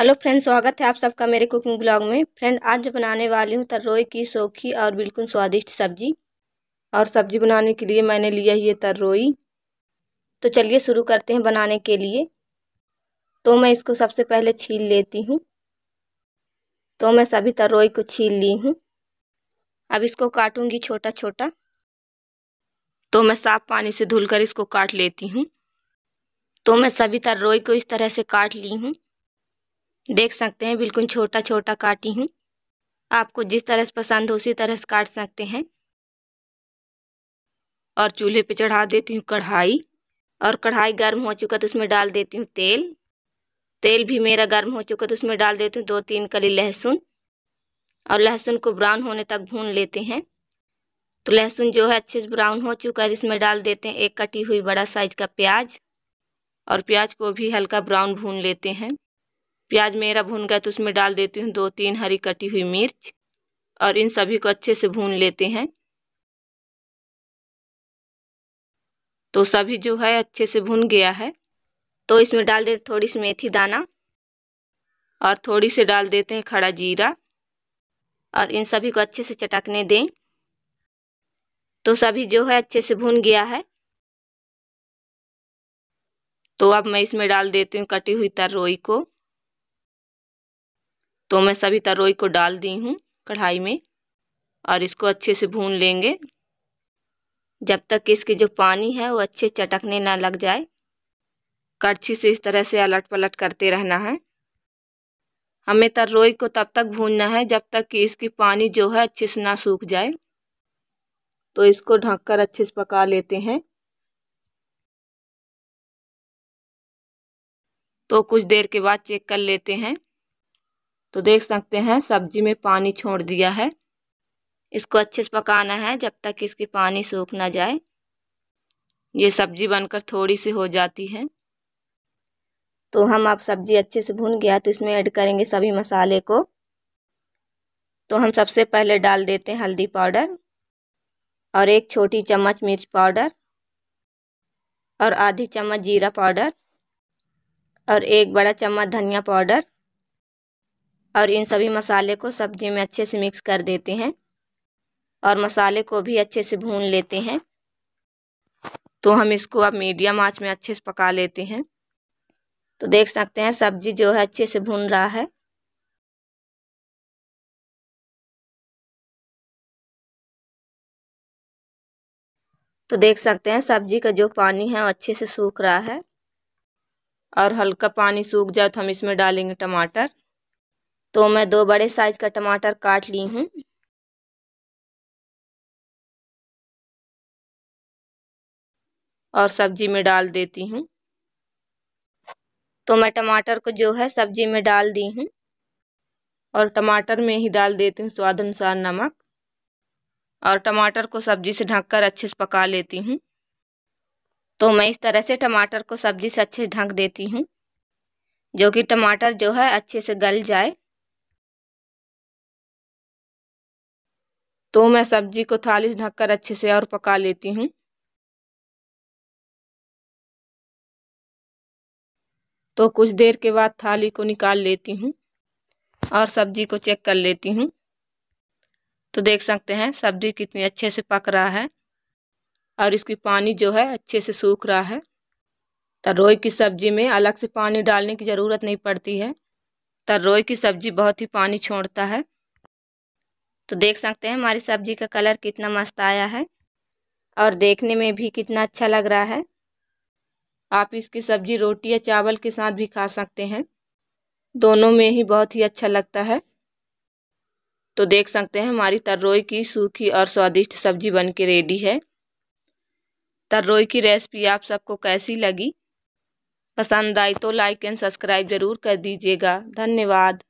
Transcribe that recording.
hello friends स्वागत है आप सबका मेरे कुकिंग ब्लॉग में फ्रेंड आज जो बनाने वाली हूँ तरोई की सोखी और बिल्कुल स्वादिष्ट सब्जी और सब्जी बनाने के लिए मैंने लिया ये तरोई तो चलिए शुरू करते हैं बनाने के लिए तो मैं इसको सबसे पहले छील लेती हूँ तो मैं सभी तरोई को छील ली हूँ अब इसको काटूँगी छोटा छोटा तो मैं साफ पानी से धुलकर इसको काट लेती हूँ तो मैं सभी तरोई को इस तरह से काट ली हूँ देख सकते हैं बिल्कुल छोटा छोटा काटी हूँ आपको जिस तरह से पसंद हो उसी तरह से काट सकते हैं और चूल्हे पे चढ़ा देती हूँ कढ़ाई और कढ़ाई गर्म हो चुका तो उसमें डाल देती हूँ तेल तेल भी मेरा गर्म हो चुका तो उसमें डाल देती हूँ दो तीन कली लहसुन और लहसुन को ब्राउन होने तक भून लेते हैं तो लहसुन जो है अच्छे से ब्राउन हो चुका है इसमें डाल देते हैं एक कटी हुई बड़ा साइज का प्याज और प्याज को भी हल्का ब्राउन भून लेते हैं प्याज मेरा भून गया तो उसमें डाल देती हूँ दो तीन हरी कटी हुई मिर्च और इन सभी को अच्छे से भून लेते हैं तो सभी जो है अच्छे से भून गया है तो इसमें डाल देते थोड़ी सी मेथी दाना और थोड़ी सी डाल देते हैं खड़ा जीरा और इन सभी को अच्छे से चटकने दें तो सभी जो है अच्छे से भून गया है तो अब मैं इसमें डाल देती हूँ कटी हुई तरोई को तो मैं सभी तरोई को डाल दी हूँ कढ़ाई में और इसको अच्छे से भून लेंगे जब तक इसके जो पानी है वो अच्छे चटकने ना लग जाए करछी से इस तरह से अलट पलट करते रहना है हमें तरोई को तब तक भूनना है जब तक कि इसकी पानी जो है अच्छे से ना सूख जाए तो इसको ढककर अच्छे से पका लेते हैं तो कुछ देर के बाद चेक कर लेते हैं तो देख सकते हैं सब्जी में पानी छोड़ दिया है इसको अच्छे से पकाना है जब तक इसकी पानी सूख ना जाए ये सब्जी बनकर थोड़ी सी हो जाती है तो हम अब सब्जी अच्छे से भून गया तो इसमें ऐड करेंगे सभी मसाले को तो हम सबसे पहले डाल देते हैं हल्दी पाउडर और एक छोटी चम्मच मिर्च पाउडर और आधी चम्मच जीरा पाउडर और एक बड़ा चम्मच धनिया पाउडर और इन सभी मसाले को सब्जी में अच्छे से मिक्स कर देते हैं और मसाले को भी अच्छे से भून लेते हैं तो हम इसको अब मीडियम आंच में अच्छे से पका लेते हैं तो देख सकते हैं सब्जी जो है अच्छे से भून रहा है तो देख सकते हैं सब्जी का जो पानी है वो अच्छे से सूख रहा है और हल्का पानी सूख जाए तो हम इसमें डालेंगे टमाटर तो मैं दो बड़े साइज़ का टमाटर काट ली हूँ और सब्जी में डाल देती हूँ तो मैं टमाटर को जो है सब्जी में डाल दी हूँ और टमाटर में ही डाल देती हूँ स्वाद अनुसार नमक और टमाटर को सब्जी से ढककर अच्छे से पका लेती हूँ तो मैं इस तरह से टमाटर को सब्जी से अच्छे से ढक देती हूँ जो कि टमाटर जो है अच्छे से गल जाए तो मैं सब्जी को थाली से ढककर अच्छे से और पका लेती हूँ तो कुछ देर के बाद थाली को निकाल लेती हूँ और सब्जी को चेक कर लेती हूँ तो देख सकते हैं सब्जी कितनी अच्छे से पक रहा है और इसकी पानी जो है अच्छे से सूख रहा है तरोई की सब्जी में अलग से पानी डालने की ज़रूरत नहीं पड़ती है तरोई की सब्जी बहुत ही पानी छोड़ता है तो देख सकते हैं हमारी सब्जी का कलर कितना मस्त आया है और देखने में भी कितना अच्छा लग रहा है आप इसकी सब्जी रोटी या चावल के साथ भी खा सकते हैं दोनों में ही बहुत ही अच्छा लगता है तो देख सकते हैं हमारी तर्रोई की सूखी और स्वादिष्ट सब्जी बन के रेडी है तर्रोई की रेसिपी आप सबको कैसी लगी पसंद आई तो लाइक एंड सब्सक्राइब ज़रूर कर दीजिएगा धन्यवाद